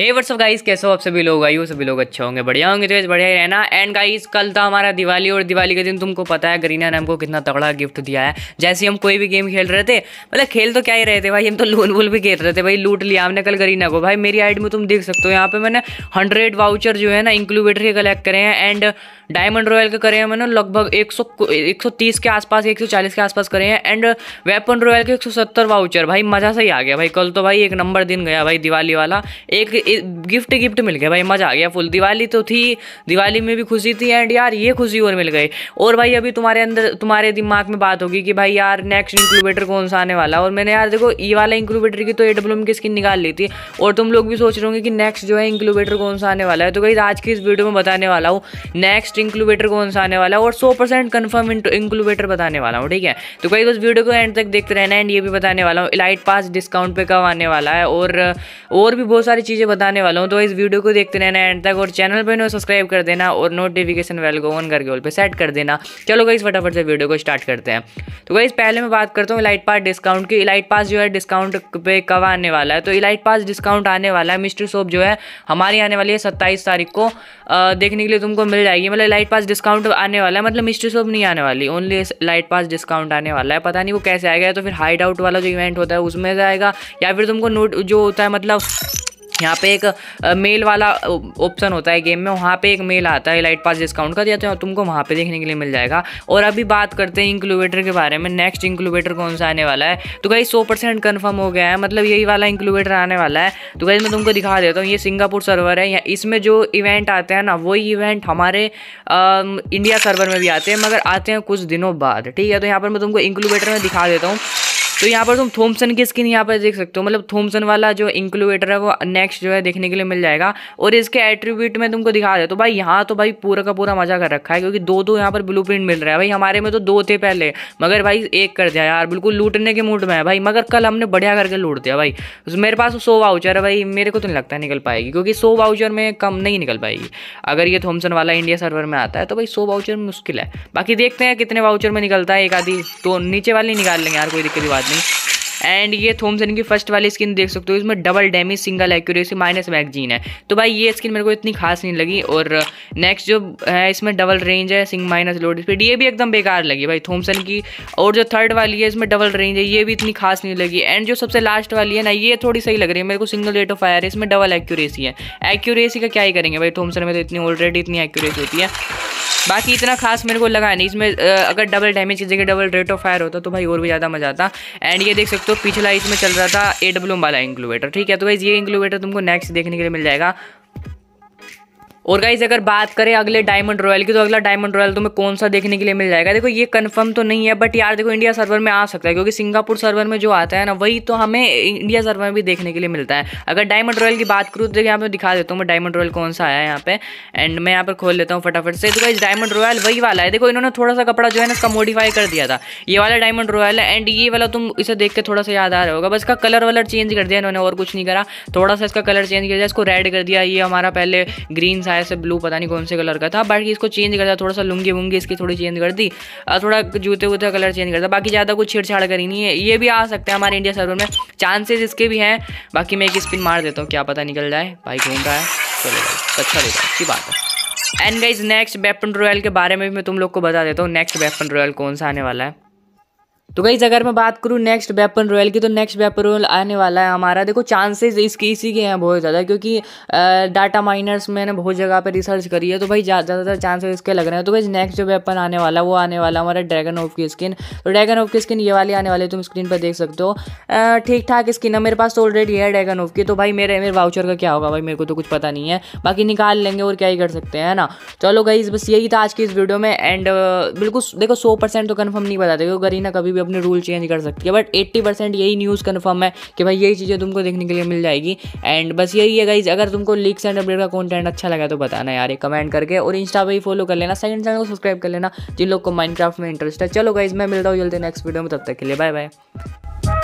हे WhatsApp guys कैसे हो आप सभी लोग आई हो सभी लोग अच्छे होंगे बढ़िया होंगे तो इस बढ़िया ही रहना एंड गाइस कल था हमारा दिवाली और दिवाली के दिन तुमको पता है गरीना ने हमको कितना तगड़ा गिफ्ट दिया है जैसे हम कोई भी गेम खेल रहे थे मतलब खेल तो क्या ही रहे थे भाई हम तो लून वूल भी खेल रहे थे भाई लूट लिया हमने कल गरीना को भाई मेरी आइड में तुम देख सकते हो यहाँ पर मैंने हंड्रेड वाउचर जो है ना इंक्लूबेटर के कलेक्ट करे हैं एंड डायमंड रॉयल के करे हैं मैंने लगभग एक सौ एक सौ तीस के आसपास एक सौ चालीस के आसपास करे हैं एंड वेपन रॉयल के एक सौ सत्तर वाउचर भाई मज़ा से ही आ गया भाई कल तो भाई एक नंबर दिन गया भाई दिवाली वाला एक गिफ्ट गिफ्ट मिल गया भाई मज़ा आ गया फुल दिवाली तो थी दिवाली में भी खुशी थी एंड यार ये खुशी और मिल गई और भाई अभी तुम्हारे अंदर तुम्हारे दिमाग में बात होगी कि भाई यार नेक्स्ट इंक्यूबेटर कौन सा आने वाला और मैंने यार देखो ये वाला इंक्यूबेटर की तो ए डब्ल्यू की स्किन निकाल ली थी और तुम लोग भी सोच रहे होंगे कि नेक्स्ट जो है इंक्यूबेटर कौन सा आने वाला है तो भाई आज की इस वीडियो में बताने वाला हूँ नेक्स्ट इंक्यूबेटर कौन सा आने वाला है और सौ परसेंट कन्फर्म इंक्यूबेटर बताने वाला हूँ ठीक है तो कई बस वीडियो को एंड तक देखते रहना एंड ये भी बताने वाला हूँ इलाइट पास डिस्काउंट पे कब आने वाला है और और भी बहुत सारी चीज़ें बताने वाला हूँ तो इस वीडियो को देखते रहना एंड तक और चैनल पर नो सब्सक्राइब कर देना और नोटिफिकेशन वेल को ऑन करके ऑल पे सेट कर देना चलो गई फटाफट से वीडियो को स्टार्ट करते हैं तो गई पहले मैं बात करता हूँ इलाइट पास डिस्काउंट की इलाइट पास जो है डिस्काउंट पे कब आने वाला है तो इलाइट पास डिस्काउंट आने वाला है मिस्ट्री सोप जो है हमारी आने वाली है सत्ताईस तारीख को देखने के लिए तुमको मिल जाएगी मतलब लाइट पास डिस्काउंट आने वाला है मतलब मिस्ट्री सोप नहीं आने वाली ओनली लाइट पास डिस्काउंट आने वाला है पता नहीं वो कैसे आएगा तो फिर हाइड आउट वाला जो इवेंट होता है उसमें जाएगा या फिर तुमको नोट जो होता है मतलब यहाँ पे एक मेल वाला ऑप्शन होता है गेम में वहाँ पे एक मेल आता है लाइट पास डिस्काउंट का दिया तो तुमको वहाँ पे देखने के लिए मिल जाएगा और अभी बात करते हैं इंक्लूवेटर के बारे में नेक्स्ट इंक्लूवेटर कौन सा आने वाला है तो कहीं सौ परसेंट कन्फर्म हो गया है मतलब यही वाला इंक्लूबेटर आने वाला है तो कहीं मैं तुमको दिखा देता हूँ ये सिंगापुर सर्वर है इसमें जो इवेंट आते हैं ना वही इवेंट हमारे इंडिया सर्वर में भी आते हैं मगर आते हैं कुछ दिनों बाद ठीक है तो यहाँ पर मैं तुमको इंक्लूवेटर में दिखा देता हूँ तो यहाँ पर तुम थोमसन की स्किन यहाँ पर देख सकते हो मतलब थोमसन वाला जो इंक्लूवेटर है वो नेक्स्ट जो है देखने के लिए मिल जाएगा और इसके एट्रीब्यूट में तुमको दिखा दे तो भाई यहाँ तो भाई पूरा का पूरा मजा कर रखा है क्योंकि दो दो यहाँ पर ब्लू मिल रहा है भाई हमारे में तो दो थे पहले मगर भाई एक कर दिया यार बिल्कुल लूटने के मूड में है भाई मगर कल हमने बढ़िया करके लूट दिया भाई मेरे पास सो तो वाउचर है भाई मेरे को तो नहीं लगता निकल पाएगी क्योंकि सो वाउचर में कम नहीं निकल पाएगी अगर ये थोम्सन वाला इंडिया सर्वर में आता है तो भाई सो वाउचर मुश्किल है बाकी देखते हैं कितने वाउचर में निकलता है एक आधी तो नीचे वाले निकाल लेंगे यार कोई दिक्कत बात नहीं एंड ये थोमसन की फर्स्ट वाली स्किन देख सकते हो इसमें double damage single accuracy minus magazine है तो भाई ये स्किन मेरे को इतनी खास नहीं लगी और नेक्स्ट जो है इसमें डबल रेंज है सिंग माइनस लोड स्पीड ये भी एकदम बेकार लगी भाई थोमसन की और जो थर्ड वाली है इसमें डबल रेंज है ये भी इतनी खास नहीं लगी एंड जो सबसे लास्ट वाली है ना ये थोड़ी सही लग रही है मेरे को सिंगल रेट ऑफ फायर है इसमें डबल एक्यूरेसी है एक्यूरेसी का क्या ही करेंगे भाई थोमसन में तो इतनी ऑलरेडी इतनी एक्यूरेसी होती है बाकी इतना खास मेरे को लगा नहीं इसमें अगर डबल डैमेज की जगह डबल रेट ऑफ फायर होता तो भाई और भी ज़्यादा मज़ा आता एंड ये देख सकते हो पिछला इसमें चल रहा था ए वाला इंक्लूवेटर ठीक है तो भाई ये इंक्लूवेटर तुमको नेक्स्ट देखने के लिए मिल जाएगा और गाइज अगर बात करें अगले डायमंड रॉयल की तो अगला डायमंड रॉयल तुम्हें कौन सा देखने के लिए मिल जाएगा देखो ये कंफर्म तो नहीं है बट यार देखो इंडिया सर्वर में आ सकता है क्योंकि सिंगापुर सर्वर में जो आता है ना वही तो हमें इंडिया सर्वर में भी देखने के लिए मिलता है अगर डायमंड रॉयल की बात करूँ तो यहाँ पे दिखा देता हूँ मैं डायमंड रॉयल कौन सा आया है यहाँ पे एंड मैं यहाँ पर खोल लेता हूँ फटाफट से तो गाइज डायमंड रॉयल वही वाला है देखो इन्होंने थोड़ा सा कपड़ा जो है ना इसका मॉडिफाई कर दिया था ये वाला डायमंड रॉयल है एंड ये वाला तुम इसे देख के थोड़ा सा याद आ रहा होगा बस इसका कलर वलर चेंज कर दिया इन्होंने और कुछ नहीं करा थोड़ा सा इसका कलर चेंज कर दिया इसको रेड कर दिया ये हमारा पहले ग्रीन साइड ऐसे ब्लू पता नहीं कौन से कलर का था बाकी इसको चेंज दिया थोड़ा सा लुंगी वुंगी इसकी थोड़ी चेंज कर दी थोड़ा जूते वूते का कलर चेंज करता बाकी ज़्यादा कुछ छेड़छाड़ करी नहीं है ये भी आ सकते हैं हमारे इंडिया सर्वर में चांसेस इसके भी हैं बाकी मैं एक स्पिन मार देता हूँ क्या पता निकल जाए भाई घूम रहा है चलो अच्छा देखा अच्छी बात है and guys next weapon royal के बारे में भी मैं तुम लोग को बता देता हूँ नेक्स्ट वेपन रॉयल कौन सा आने वाला है तो गई अगर मैं बात करूँ नेक्स्ट वेपन रॉयल की तो नेक्स्ट वेपन रॉयल आने वाला है हमारा देखो चांसेस इसकी इसी के हैं बहुत ज़्यादा क्योंकि डाटा माइनर्स मैंने बहुत जगह पर रिसर्च करी है तो भाई ज़्यादातर चांसेस इसके लग रहे हैं तो भाई नेक्स्ट जो वेपन आने वाला वो आने वाला हमारा ड्रैगन ऑफ की स्किन तो ड्रैगन ऑफ की स्किन ये वाली आने वाली तुम स्क्रीन पर देख सकते हो ठीक ठाक स्किन है मेरे पास तो ऑलरेडी है ड्रैगन ऑफ की तो भाई मेरे मेरे वाउचर का क्या होगा भाई मेरे को तो कुछ पता नहीं है बाकी निकाल लेंगे और क्या ही कर सकते हैं ना चलो गई बस यही था आज की इस वीडियो में एंड बिल्कुल देखो सौ तो कन्फर्म नहीं बताते गरीना कभी भी अपने रूल चेंज कर सकती है बट एट्टी परसेंट यही न्यूज़ कन्फर्म है कि भाई यही चीज़ें तुमको देखने के लिए मिल जाएगी एंड बस यही है गाइज अगर तुमको लीक्स एंड अपडेट का कॉन्टेंट अच्छा लगा तो बताना यार एक कमेंट करके और इंस्टा पर ही फॉलो कर लेना सेकंड चैनल को सब्सक्राइब कर लेना जिन लोग को माइंड में इंटरेस्ट है चलो गाइज मैं मिलता हूँ जल्दी नेक्स्ट वीडियो में तब तक के लिए बाय बाय